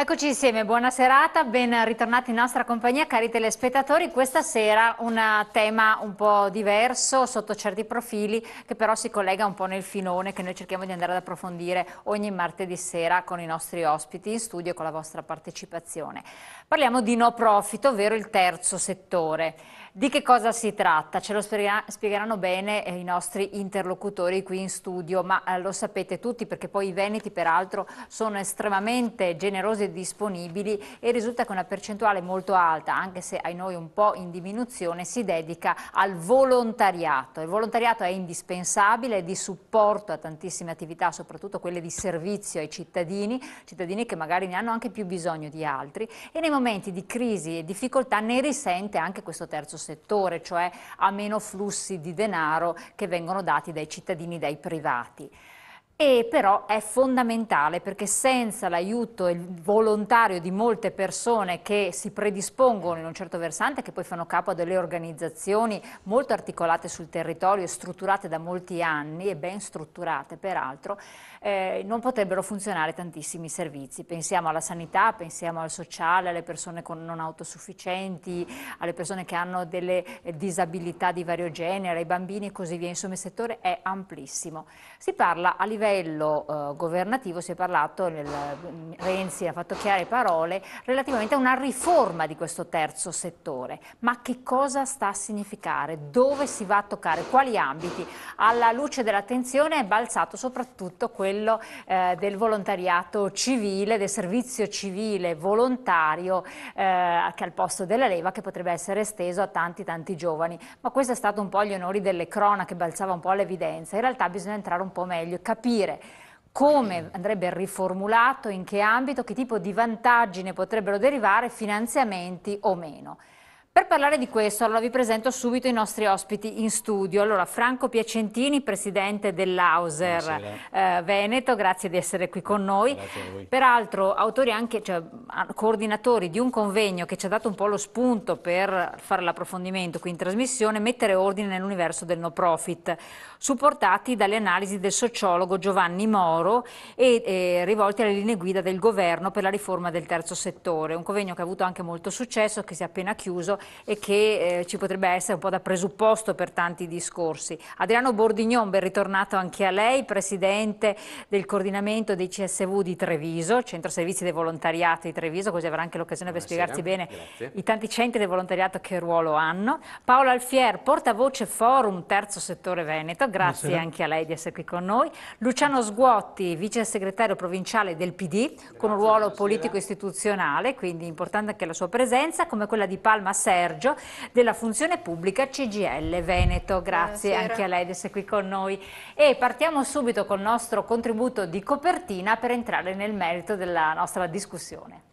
Eccoci insieme, buona serata, ben ritornati in nostra compagnia cari telespettatori. Questa sera un tema un po' diverso sotto certi profili che però si collega un po' nel filone che noi cerchiamo di andare ad approfondire ogni martedì sera con i nostri ospiti in studio e con la vostra partecipazione. Parliamo di no profit, ovvero il terzo settore. Di che cosa si tratta? Ce lo spiegheranno bene eh, i nostri interlocutori qui in studio, ma eh, lo sapete tutti perché poi i veneti peraltro sono estremamente generosi e disponibili e risulta che una percentuale molto alta, anche se ai noi un po' in diminuzione, si dedica al volontariato. Il volontariato è indispensabile, è di supporto a tantissime attività, soprattutto quelle di servizio ai cittadini, cittadini che magari ne hanno anche più bisogno di altri e nei momenti di crisi e difficoltà ne risente anche questo terzo settore settore, cioè a meno flussi di denaro che vengono dati dai cittadini, dai privati e però è fondamentale perché senza l'aiuto volontario di molte persone che si predispongono in un certo versante, che poi fanno capo a delle organizzazioni molto articolate sul territorio e strutturate da molti anni e ben strutturate peraltro, eh, non potrebbero funzionare tantissimi servizi. Pensiamo alla sanità, pensiamo al sociale, alle persone con non autosufficienti, alle persone che hanno delle eh, disabilità di vario genere, ai bambini e così via. Insomma il settore è amplissimo. Si parla a livello eh, governativo, si è parlato, nel, mm, Renzi ha fatto chiare parole, relativamente a una riforma di questo terzo settore. Ma che cosa sta a significare? Dove si va a toccare? Quali ambiti? Alla luce dell'attenzione è balzato soprattutto quello quello eh, del volontariato civile, del servizio civile volontario eh, che al posto della leva che potrebbe essere esteso a tanti tanti giovani. Ma questo è stato un po' gli onori delle cronache, balzava un po' all'evidenza. In realtà bisogna entrare un po' meglio e capire come andrebbe riformulato, in che ambito, che tipo di vantaggi ne potrebbero derivare, finanziamenti o meno. Per parlare di questo, allora vi presento subito i nostri ospiti in studio. Allora, Franco Piacentini, presidente dell'Auser eh, Veneto, grazie di essere qui con noi. Grazie a Peraltro, autori anche, cioè, coordinatori di un convegno che ci ha dato un po' lo spunto per fare l'approfondimento qui in trasmissione, mettere ordine nell'universo del no profit, supportati dalle analisi del sociologo Giovanni Moro e, e rivolti alle linee guida del governo per la riforma del terzo settore. Un convegno che ha avuto anche molto successo, che si è appena chiuso e che eh, ci potrebbe essere un po' da presupposto per tanti discorsi. Adriano Bordignon, ben ritornato anche a lei, presidente del coordinamento dei CSV di Treviso, Centro Servizi del Volontariato di Treviso, così avrà anche l'occasione per spiegarci bene Grazie. i tanti centri del volontariato che ruolo hanno. Paolo Alfier, portavoce Forum Terzo Settore Veneto, grazie Buonasera. anche a lei di essere qui con noi. Luciano Sguotti, vice segretario provinciale del PD, con un ruolo politico-istituzionale, quindi importante anche la sua presenza, come quella di Palma Serra Sergio della Funzione Pubblica CGL Veneto. Grazie Buonasera. anche a lei di essere qui con noi. E partiamo subito col nostro contributo di copertina per entrare nel merito della nostra discussione.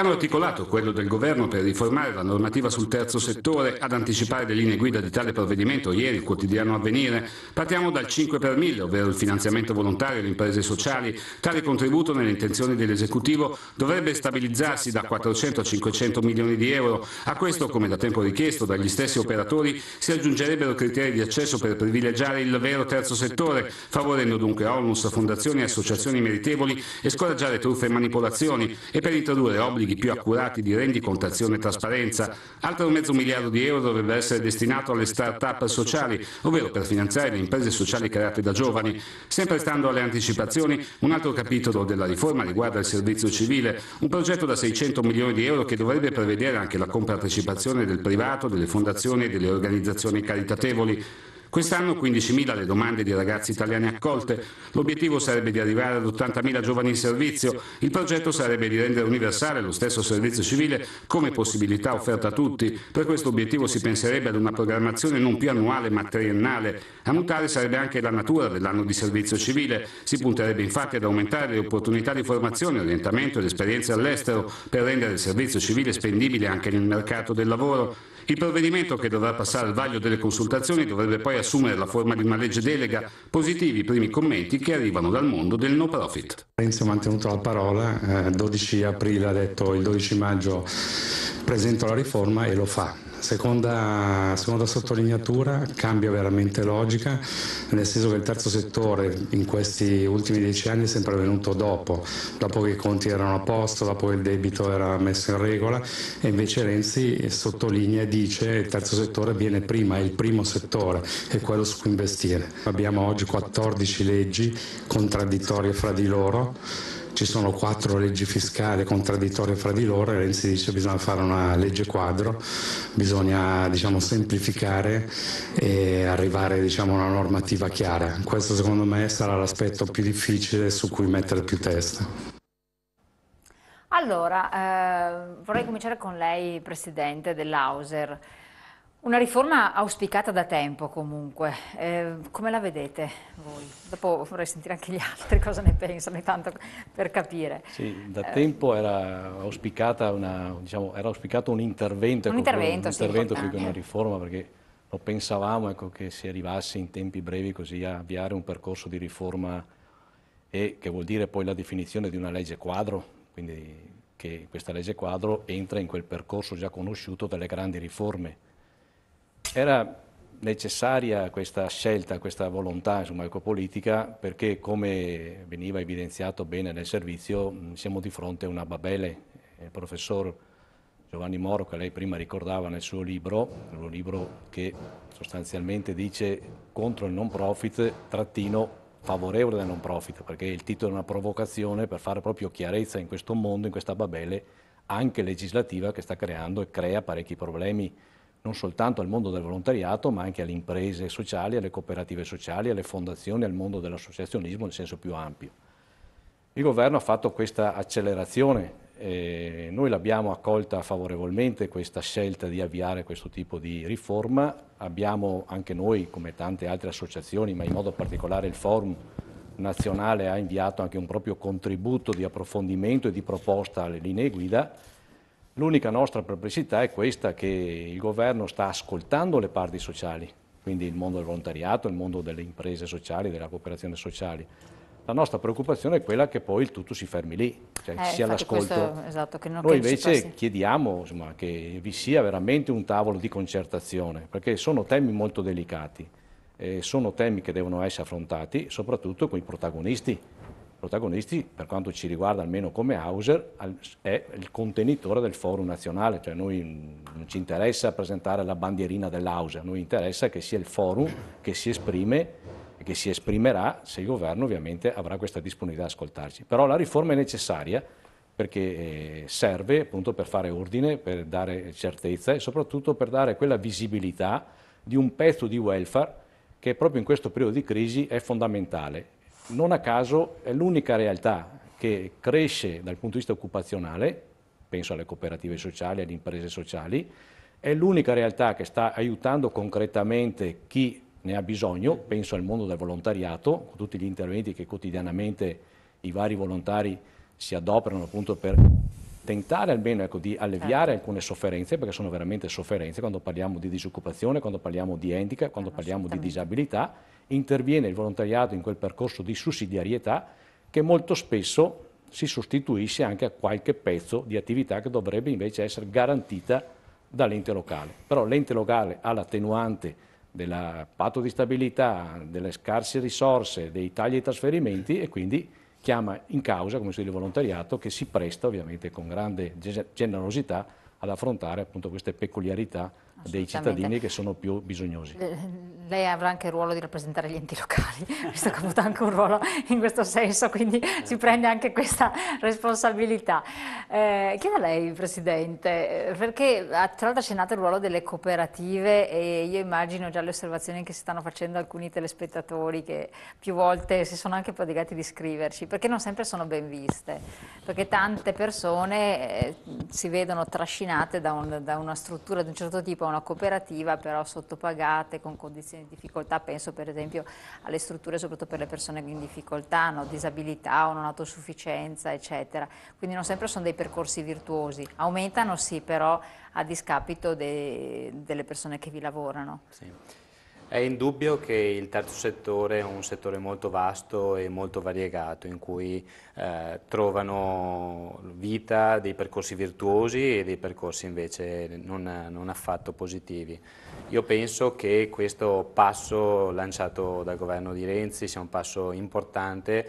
Hanno articolato quello del governo per riformare la normativa sul terzo settore, ad anticipare le linee guida di tale provvedimento ieri il quotidiano avvenire. Partiamo dal 5 per 1000, ovvero il finanziamento volontario alle imprese sociali. Tale contributo nelle intenzioni dell'esecutivo dovrebbe stabilizzarsi da 400 a 500 milioni di euro. A questo, come da tempo richiesto dagli stessi operatori, si aggiungerebbero criteri di accesso per privilegiare il vero terzo settore, favorendo dunque onus, fondazioni e associazioni meritevoli e scoraggiare truffe e manipolazioni e per introdurre obblighi obiettivi più accurati di rendicontazione e trasparenza. Altro mezzo miliardo di euro dovrebbe essere destinato alle start-up sociali, ovvero per finanziare le imprese sociali create da giovani. Sempre stando alle anticipazioni, un altro capitolo della riforma riguarda il servizio civile, un progetto da 600 milioni di euro che dovrebbe prevedere anche la compartecipazione del privato, delle fondazioni e delle organizzazioni caritatevoli. Quest'anno 15.000 le domande di ragazzi italiani accolte. L'obiettivo sarebbe di arrivare ad 80.000 giovani in servizio. Il progetto sarebbe di rendere universale lo stesso servizio civile come possibilità offerta a tutti. Per questo obiettivo si penserebbe ad una programmazione non più annuale ma triennale. A mutare sarebbe anche la natura dell'anno di servizio civile. Si punterebbe infatti ad aumentare le opportunità di formazione, orientamento ed esperienze all'estero per rendere il servizio civile spendibile anche nel mercato del lavoro. Il provvedimento che dovrà passare al vaglio delle consultazioni dovrebbe poi assumere la forma di una legge delega, positivi i primi commenti che arrivano dal mondo del no profit. Renzi ha mantenuto la parola, eh, 12 aprile ha detto il 12 maggio presento la riforma e lo fa. Seconda, seconda, sottolineatura, cambia veramente logica, nel senso che il terzo settore in questi ultimi dieci anni è sempre venuto dopo, dopo che i conti erano a posto, dopo che il debito era messo in regola e invece Renzi sottolinea e dice che il terzo settore viene prima, è il primo settore, è quello su cui investire. Abbiamo oggi 14 leggi contraddittorie fra di loro ci sono quattro leggi fiscali contraddittorie fra di loro e Renzi dice che bisogna fare una legge quadro, bisogna diciamo, semplificare e arrivare diciamo, a una normativa chiara. Questo secondo me sarà l'aspetto più difficile su cui mettere più testa. Allora, eh, vorrei cominciare con lei, Presidente dell'Auser. Una riforma auspicata da tempo comunque, eh, come la vedete voi? Dopo vorrei sentire anche gli altri cosa ne pensano, intanto per capire. Sì, da eh. tempo era, una, diciamo, era, auspicato un intervento, un ecco, intervento, un, sì, più che una riforma, perché lo pensavamo ecco, che si arrivasse in tempi brevi così a avviare un percorso di riforma e che vuol dire poi la definizione di una legge quadro, quindi che questa legge quadro entra in quel percorso già conosciuto delle grandi riforme era necessaria questa scelta, questa volontà insomma, ecopolitica perché come veniva evidenziato bene nel servizio siamo di fronte a una babele. Il eh, professor Giovanni Moro che lei prima ricordava nel suo libro, un libro che sostanzialmente dice contro il non profit trattino favorevole del non profit perché il titolo è una provocazione per fare proprio chiarezza in questo mondo, in questa babele anche legislativa che sta creando e crea parecchi problemi non soltanto al mondo del volontariato, ma anche alle imprese sociali, alle cooperative sociali, alle fondazioni, al mondo dell'associazionismo nel senso più ampio. Il governo ha fatto questa accelerazione, eh, noi l'abbiamo accolta favorevolmente questa scelta di avviare questo tipo di riforma, abbiamo anche noi, come tante altre associazioni, ma in modo particolare il Forum nazionale ha inviato anche un proprio contributo di approfondimento e di proposta alle linee guida, L'unica nostra perplessità è questa che il governo sta ascoltando le parti sociali, quindi il mondo del volontariato, il mondo delle imprese sociali, della cooperazione sociale. La nostra preoccupazione è quella che poi il tutto si fermi lì, cioè eh, sia l'ascolto. Esatto, Noi invece chiediamo insomma, che vi sia veramente un tavolo di concertazione, perché sono temi molto delicati, eh, sono temi che devono essere affrontati soprattutto con i protagonisti protagonisti, per quanto ci riguarda almeno come Hauser, è il contenitore del forum nazionale, cioè noi non ci interessa presentare la bandierina dell'Hauser, noi interessa che sia il forum che si esprime e che si esprimerà se il governo ovviamente avrà questa disponibilità ad ascoltarci. Però la riforma è necessaria perché eh, serve appunto per fare ordine, per dare certezza e soprattutto per dare quella visibilità di un pezzo di welfare che proprio in questo periodo di crisi è fondamentale non a caso è l'unica realtà che cresce dal punto di vista occupazionale, penso alle cooperative sociali, alle imprese sociali, è l'unica realtà che sta aiutando concretamente chi ne ha bisogno, penso al mondo del volontariato, con tutti gli interventi che quotidianamente i vari volontari si adoperano appunto per tentare almeno ecco, di alleviare certo. alcune sofferenze, perché sono veramente sofferenze quando parliamo di disoccupazione, quando parliamo di handicap, quando eh, parliamo di disabilità interviene il volontariato in quel percorso di sussidiarietà che molto spesso si sostituisce anche a qualche pezzo di attività che dovrebbe invece essere garantita dall'ente locale. Però l'ente locale ha l'attenuante del patto di stabilità, delle scarse risorse, dei tagli ai trasferimenti e quindi chiama in causa, come si dice, il volontariato che si presta ovviamente con grande generosità ad affrontare appunto queste peculiarità dei cittadini che sono più bisognosi. Eh, lei avrà anche il ruolo di rappresentare gli enti locali, visto che ha avuto anche un ruolo in questo senso, quindi si prende anche questa responsabilità. Eh, chiedo a lei, Presidente, eh, perché ah, tra l'altro nato il ruolo delle cooperative e io immagino già le osservazioni che si stanno facendo alcuni telespettatori che più volte si sono anche prodigati di scriverci, perché non sempre sono ben viste, perché tante persone eh, si vedono trascinate da, un, da una struttura di un certo tipo una cooperativa però sottopagate con condizioni di difficoltà, penso per esempio alle strutture soprattutto per le persone in difficoltà, hanno disabilità o non autosufficienza eccetera, quindi non sempre sono dei percorsi virtuosi, aumentano sì però a discapito de, delle persone che vi lavorano. Sì. È indubbio che il terzo settore è un settore molto vasto e molto variegato in cui eh, trovano vita dei percorsi virtuosi e dei percorsi invece non, non, affatto positivi. Io penso che questo passo lanciato dal governo di Renzi sia un passo importante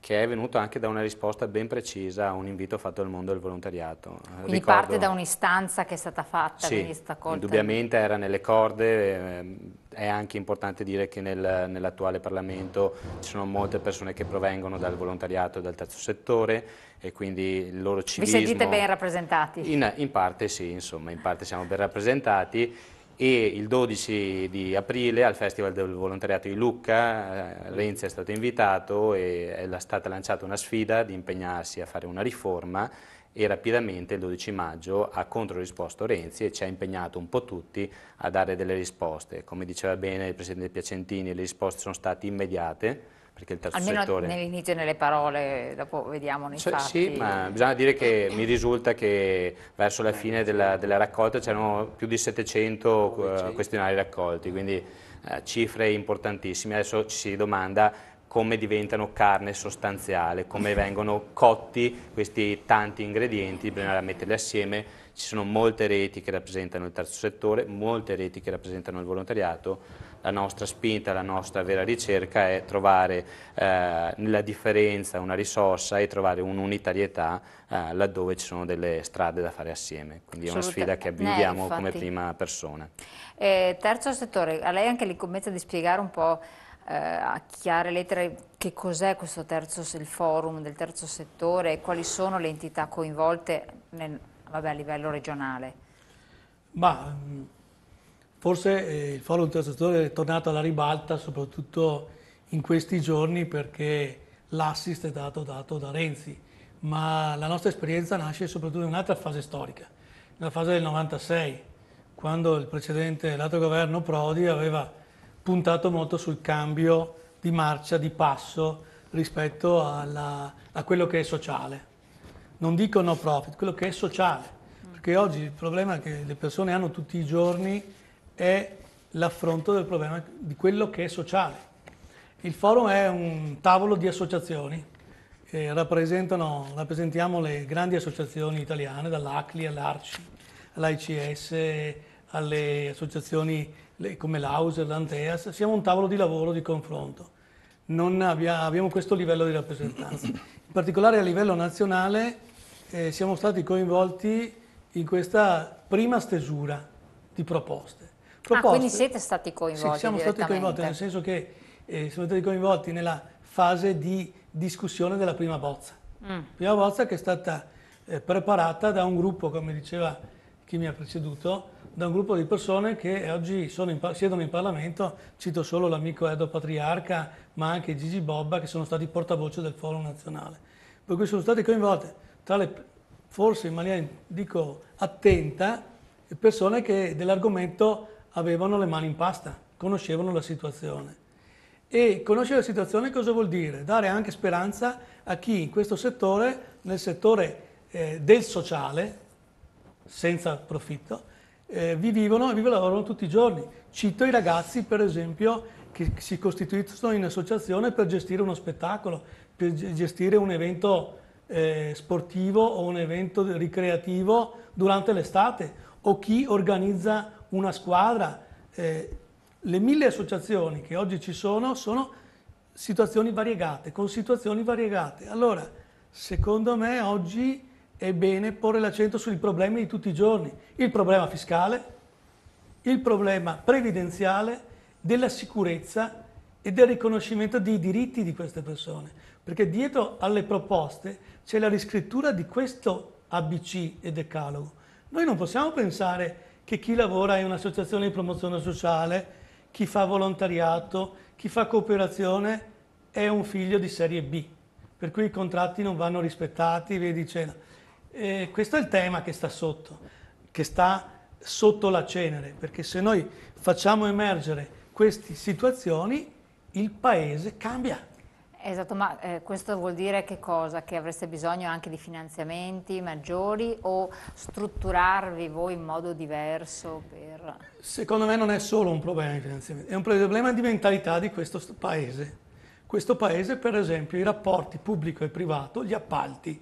che è venuto anche da una risposta ben precisa a un invito fatto dal mondo del volontariato. Quindi Ricordo, parte da un'istanza che è stata fatta, sì, stata indubbiamente era nelle corde, eh, è anche importante dire che nel, nell'attuale Parlamento ci sono molte persone che provengono dal volontariato e dal terzo settore e quindi il loro civismo... Vi sentite ben rappresentati? In, in parte sì, insomma, in parte siamo ben rappresentati e il 12 di aprile al Festival del Volontariato di Lucca eh, Renzi è stato invitato e è stata lanciata una sfida di impegnarsi a fare una riforma e rapidamente il 12 maggio ha controrisposto Renzi e ci ha impegnato un po' tutti a dare delle risposte. Come diceva bene il Presidente Piacentini le risposte sono state immediate, perché il terzo Almeno settore... nell'inizio nelle parole, dopo vediamo nei cioè, fatti. Sì, ma bisogna dire che mi risulta che verso la fine della, della raccolta c'erano più di 700 uh, eh, questionari raccolti, quindi uh, cifre importantissime. Adesso ci si domanda come diventano carne sostanziale, come vengono cotti questi tanti ingredienti, bisogna metterli assieme, ci sono molte reti che rappresentano il terzo settore, molte reti che rappresentano il volontariato, la nostra spinta, la nostra vera ricerca è trovare eh, nella differenza una risorsa e trovare un'unitarietà eh, laddove ci sono delle strade da fare assieme. Quindi è una sfida che viviamo come prima persona. Eh, terzo settore, a lei anche l'incombenza di spiegare un po' eh, a chiare lettere che cos'è questo terzo, il forum del terzo settore e quali sono le entità coinvolte nel, vabbè, a livello regionale? Ma Forse eh, il Forum Terzo è tornato alla ribalta soprattutto in questi giorni perché l'assist è stato dato da Renzi, ma la nostra esperienza nasce soprattutto in un'altra fase storica, nella fase del 96, quando il precedente, l'altro governo Prodi aveva puntato molto sul cambio di marcia, di passo rispetto alla, a quello che è sociale. Non dico no profit, quello che è sociale, perché oggi il problema che le persone hanno tutti i giorni è l'affronto del problema di quello che è sociale. Il forum è un tavolo di associazioni, eh, rappresentiamo le grandi associazioni italiane, dall'ACLI all'ARCI, all'ICS, alle associazioni come l'AUSER, l'ANTEAS, siamo un tavolo di lavoro, di confronto. Abbia, abbiamo questo livello di rappresentanza. In particolare a livello nazionale eh, siamo stati coinvolti in questa prima stesura di proposte proposte. Ah, quindi siete stati coinvolti? Sì, siamo stati coinvolti, nel senso che eh, siamo stati coinvolti nella fase di discussione della prima bozza. Mm. Prima bozza che è stata eh, preparata da un gruppo, come diceva chi mi ha preceduto, da un gruppo di persone che oggi in, siedono in Parlamento, cito solo l'amico Edo Patriarca, ma anche Gigi Bobba, che sono stati portavoce del Forum Nazionale. Per cui sono state coinvolte, tra le, forse in maniera, dico, attenta, persone che dell'argomento avevano le mani in pasta, conoscevano la situazione. E conoscere la situazione cosa vuol dire? Dare anche speranza a chi in questo settore, nel settore eh, del sociale, senza profitto, eh, vi vivono e vi lavorano tutti i giorni. Cito i ragazzi, per esempio, che si costituiscono in associazione per gestire uno spettacolo, per gestire un evento eh, sportivo o un evento ricreativo durante l'estate, o chi organizza una squadra. Eh, le mille associazioni che oggi ci sono sono situazioni variegate, con situazioni variegate. Allora, secondo me oggi è bene porre l'accento sui problemi di tutti i giorni, il problema fiscale, il problema previdenziale, della sicurezza e del riconoscimento dei diritti di queste persone, perché dietro alle proposte c'è la riscrittura di questo ABC e decalogo. Noi non possiamo pensare che chi lavora in un'associazione di promozione sociale, chi fa volontariato, chi fa cooperazione è un figlio di serie B, per cui i contratti non vanno rispettati, via dicendo. E questo è il tema che sta sotto, che sta sotto la cenere, perché se noi facciamo emergere queste situazioni, il paese cambia. Esatto, ma eh, questo vuol dire che cosa? Che avreste bisogno anche di finanziamenti maggiori o strutturarvi voi in modo diverso? Per... Secondo me non è solo un problema di finanziamenti, è un problema di mentalità di questo paese. Questo paese, per esempio, i rapporti pubblico e privato, gli appalti.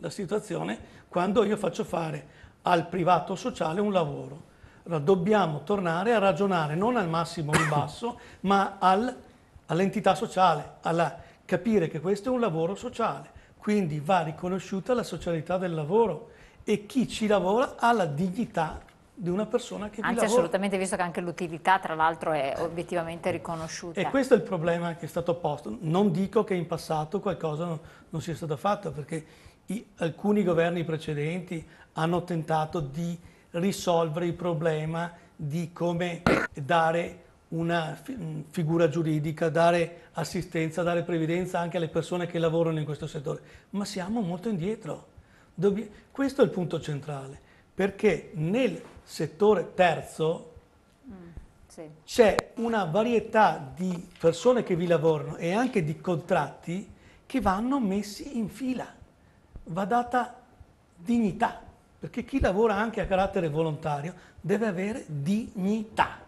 La situazione quando io faccio fare al privato sociale un lavoro. Allora, dobbiamo tornare a ragionare non al massimo ribasso, ma al all'entità sociale, alla capire che questo è un lavoro sociale, quindi va riconosciuta la socialità del lavoro e chi ci lavora ha la dignità di una persona che Anzi, vi lavora. Anzi assolutamente, visto che anche l'utilità tra l'altro è obiettivamente riconosciuta. E questo è il problema che è stato posto. Non dico che in passato qualcosa non, non sia stato fatto, perché i, alcuni governi precedenti hanno tentato di risolvere il problema di come dare una mm, figura giuridica, dare assistenza, dare previdenza anche alle persone che lavorano in questo settore, ma siamo molto indietro. Dobb questo è il punto centrale, perché nel settore terzo mm, c'è una varietà di persone che vi lavorano e anche di contratti che vanno messi in fila, va data dignità, perché chi lavora anche a carattere volontario deve avere dignità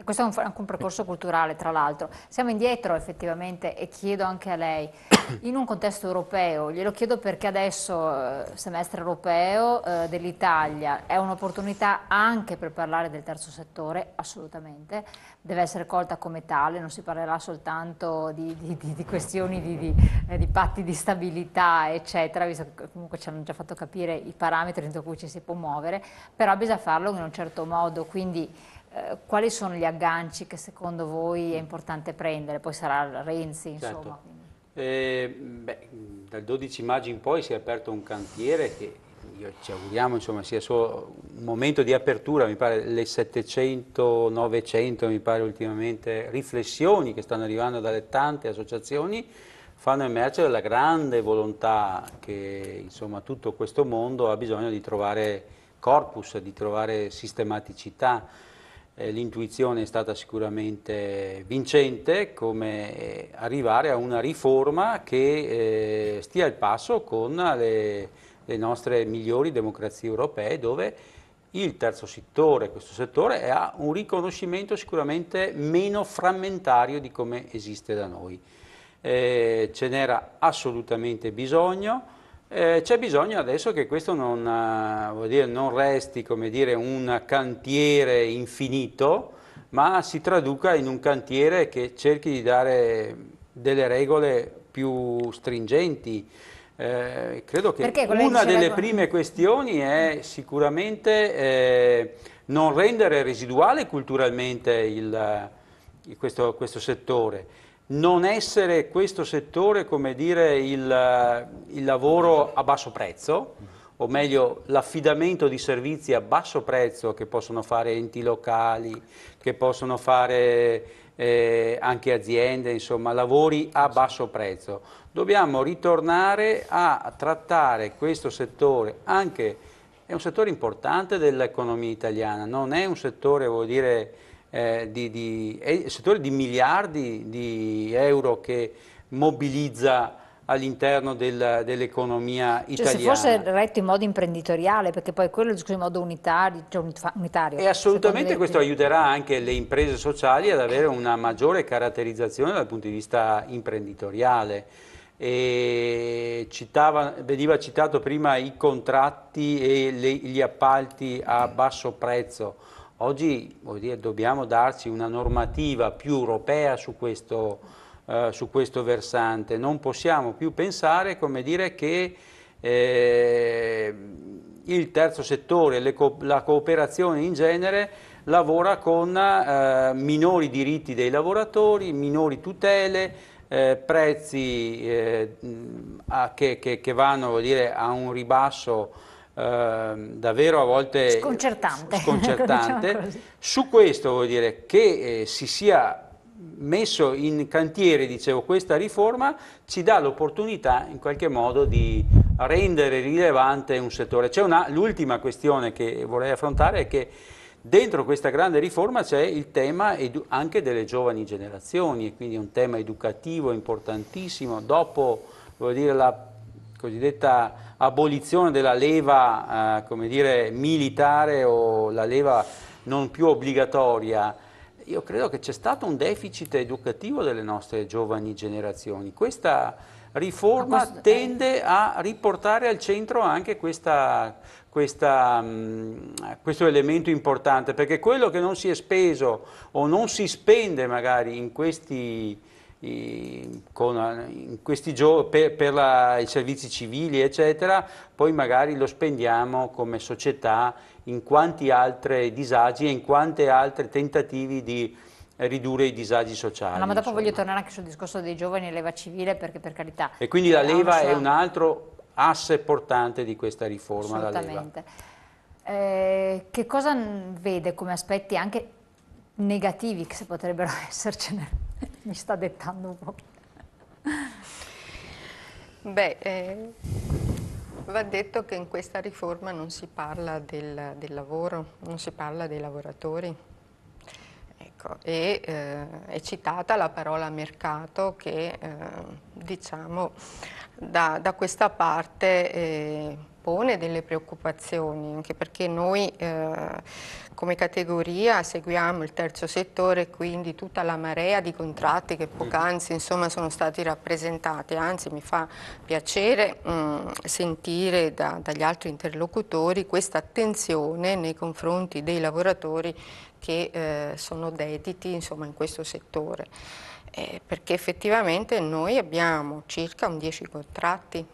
e questo è un, anche un percorso culturale, tra l'altro. Siamo indietro effettivamente e chiedo anche a lei, in un contesto europeo, glielo chiedo perché adesso il eh, semestre europeo eh, dell'Italia è un'opportunità anche per parlare del terzo settore, assolutamente, deve essere colta come tale, non si parlerà soltanto di, di, di, di questioni eh, di, patti di stabilità, eccetera, visto che comunque ci hanno già fatto capire i parametri dentro cui ci si può muovere, però bisogna farlo in un certo modo, quindi eh, quali sono gli agganci che secondo voi è mm. importante prendere? Poi sarà Renzi, certo. insomma. Certo. Eh, beh, dal 12 maggio in poi si è aperto un cantiere che io, ci auguriamo insomma, sia solo un momento di apertura, mi pare le 700-900 mi pare ultimamente riflessioni che stanno arrivando dalle tante associazioni fanno emergere la grande volontà che insomma, tutto questo mondo ha bisogno di trovare corpus, di trovare sistematicità. Eh, l'intuizione è stata sicuramente vincente, come eh, arrivare a una riforma che eh, stia al passo con le, le nostre migliori democrazie europee dove il terzo settore, questo settore, ha un riconoscimento sicuramente meno frammentario di come esiste da noi. Eh, ce n'era assolutamente bisogno, eh, c'è bisogno adesso che questo non, eh, dire, non resti dire, un cantiere infinito, ma si traduca in un cantiere che cerchi di dare delle regole più stringenti. Eh, credo che una delle regole... prime questioni è sicuramente eh, non rendere residuale culturalmente il, eh, questo, questo settore non essere questo settore, come dire, il, eh, il lavoro a basso prezzo, o meglio l'affidamento di servizi a basso prezzo che possono fare enti locali, che possono fare eh, anche aziende, insomma lavori a basso prezzo. Dobbiamo ritornare a trattare questo settore anche, è un settore importante dell'economia italiana, non è un settore, vuol dire, eh, di, di, settore di miliardi di euro che mobilizza all'interno del, dell'economia italiana. Cioè, se fosse retto in modo imprenditoriale, perché poi quello è discorso in modo unitario. Cioè unitario e assolutamente questo le... aiuterà anche le imprese sociali ad avere una maggiore caratterizzazione dal punto di vista imprenditoriale. Citava, veniva citato prima i contratti e le, gli appalti a basso prezzo. Oggi dire, dobbiamo darci una normativa più europea su questo, eh, su questo versante, non possiamo più pensare dire, che eh, il terzo settore, co la cooperazione in genere, lavora con eh, minori diritti dei lavoratori, minori tutele, eh, prezzi eh, a, che, che, che, vanno dire, a un ribasso Ehm, davvero a volte sconcertante, sconcertante. Diciamo su questo vuol dire che eh, si sia messo in cantiere dicevo, questa riforma ci dà l'opportunità in qualche modo di rendere rilevante un settore. l'ultima questione che vorrei affrontare è che Dentro questa grande riforma c'è il tema anche delle giovani generazioni, quindi un tema educativo importantissimo. Dopo dire, la cosiddetta abolizione della leva eh, dire, militare o la leva non più obbligatoria, io credo che c'è stato un deficit educativo delle nostre giovani generazioni. Questa riforma tende a riportare al centro anche questa, questa, mm, questo elemento importante, perché quello che non si è speso o non si spende magari in questi con, giorni, per, per la, i servizi civili, eccetera, poi magari lo spendiamo come società in quanti altri disagi e in quanti altri tentativi di ridurre i disagi sociali. No, ma dopo insomma. voglio tornare anche sul discorso dei giovani e leva civile, perché per carità... E quindi la eh, leva è un altro asse portante di questa riforma. Assolutamente. Eh, che cosa vede come aspetti anche negativi che potrebbero essercene? mi sta dettando un po'. Beh, eh, va detto che in questa riforma non si parla del, del lavoro, non si parla dei lavoratori. Ecco, e eh, è citata la parola mercato che, eh, diciamo, da, da, questa parte eh, pone delle preoccupazioni, anche perché noi eh, come categoria seguiamo il terzo settore, quindi tutta la marea di contratti che poc'anzi sono stati rappresentati, anzi mi fa piacere mh, mm, sentire da, dagli altri interlocutori questa attenzione nei confronti dei lavoratori che eh, sono dediti insomma, in questo settore. Eh, perché effettivamente noi abbiamo circa un 10 contratti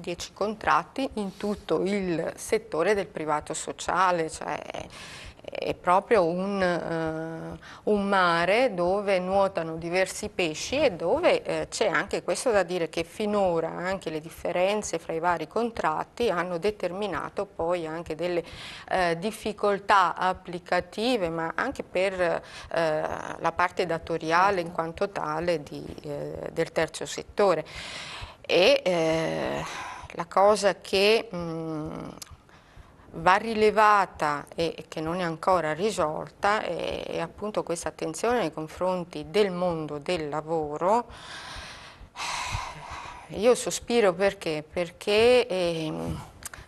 10 contratti in tutto il settore del privato sociale, cioè è proprio un, uh, un, mare dove nuotano diversi pesci e dove eh, c'è anche questo da dire che finora anche le differenze fra i vari contratti hanno determinato poi anche delle eh, difficoltà applicative ma anche per eh, la parte datoriale in certo. quanto tale di, eh, del terzo settore. E, eh, la cosa che mh, mm, va rilevata e che non è ancora risolta è, è appunto questa attenzione nei confronti del mondo del lavoro. Io sospiro perché? Perché... Ehm,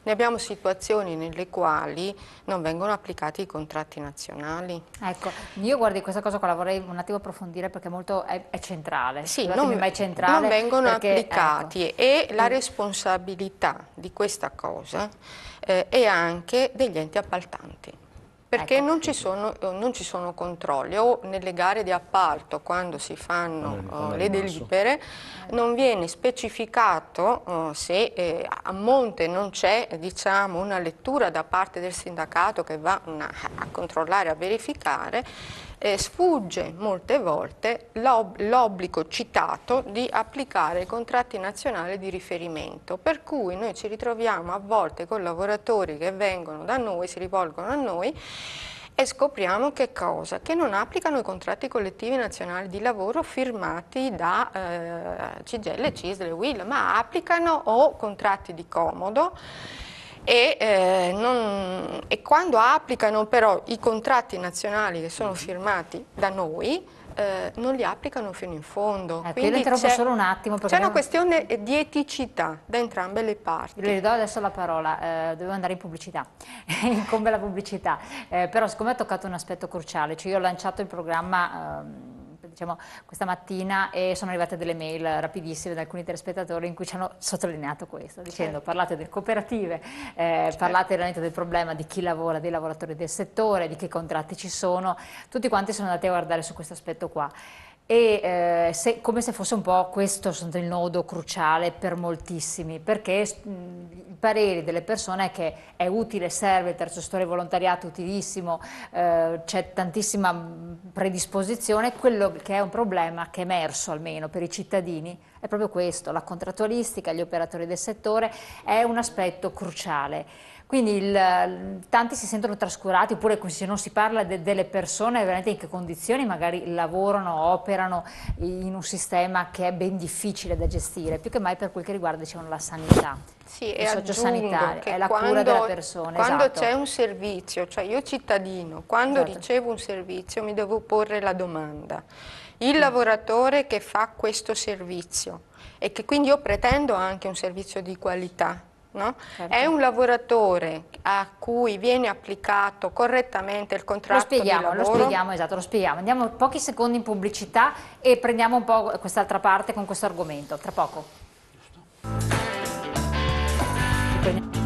ne abbiamo situazioni nelle quali non vengono applicati i contratti nazionali. Ecco, io guardi questa cosa qua la vorrei un attimo approfondire perché molto è, è centrale. Sì, non, è centrale non, vengono perché, applicati ecco. e la responsabilità di questa cosa eh, è anche degli enti appaltanti. Perché ecco. non, ci sono, eh, non, ci sono, controlli o nelle gare di appalto quando si fanno uh, le delibere non viene specificato uh, se eh, a monte non c'è diciamo, una lettura da parte del sindacato che va una, a controllare, a verificare eh, sfugge molte volte l'obbligo citato di applicare i contratti nazionali di riferimento, per cui noi ci ritroviamo a volte con lavoratori che vengono da noi, si rivolgono a noi e scopriamo che cosa? Che non applicano i contratti collettivi nazionali di lavoro firmati da eh, Cigelle, Cisle, Will, ma applicano o contratti di comodo e, eh, non, e quando applicano però i contratti nazionali che sono mm-hmm. firmati da noi, eh, non li applicano fino in fondo. Eh, Quindi interrompo solo un attimo. C'è una questione eh, di eticità da entrambe le parti. Le do adesso la parola, eh, dovevo andare in pubblicità, incombe la pubblicità, eh, però siccome ha toccato un aspetto cruciale, cioè io ho lanciato il programma... Ehm, diciamo, questa mattina e sono arrivate delle mail rapidissime da alcuni telespettatori in cui ci hanno sottolineato questo, certo. dicendo certo. parlate delle cooperative, eh, certo. parlate veramente del problema di chi lavora, dei lavoratori del settore, di che contratti ci sono, tutti quanti sono andati a guardare su questo aspetto qua e eh, se, come se fosse un po' questo il nodo cruciale per moltissimi, perché mh, i pareri delle persone è che è utile, serve il terzo settore volontariato, utilissimo, eh, c'è tantissima predisposizione, quello che è un problema che è emerso almeno per i cittadini è proprio questo, la contrattualistica, gli operatori del settore è un aspetto cruciale. Quindi il, tanti si sentono trascurati oppure se non si parla de, delle persone veramente in che condizioni magari lavorano, operano in un sistema che è ben difficile da gestire, più che mai per quel che riguarda diciamo, la sanità. Sì, il socio sociosanitario, è la quando, cura della persona. Quando esatto. c'è un servizio, cioè io cittadino, quando esatto. ricevo un servizio mi devo porre la domanda. Il mm. lavoratore che fa questo servizio e che quindi io pretendo anche un servizio di qualità, No? Certo. È un lavoratore a cui viene applicato correttamente il contratto lo spieghiamo, Lo spieghiamo, esatto, lo spieghiamo. Andiamo pochi secondi in pubblicità e prendiamo un po' quest'altra parte con questo argomento, tra poco. Giusto.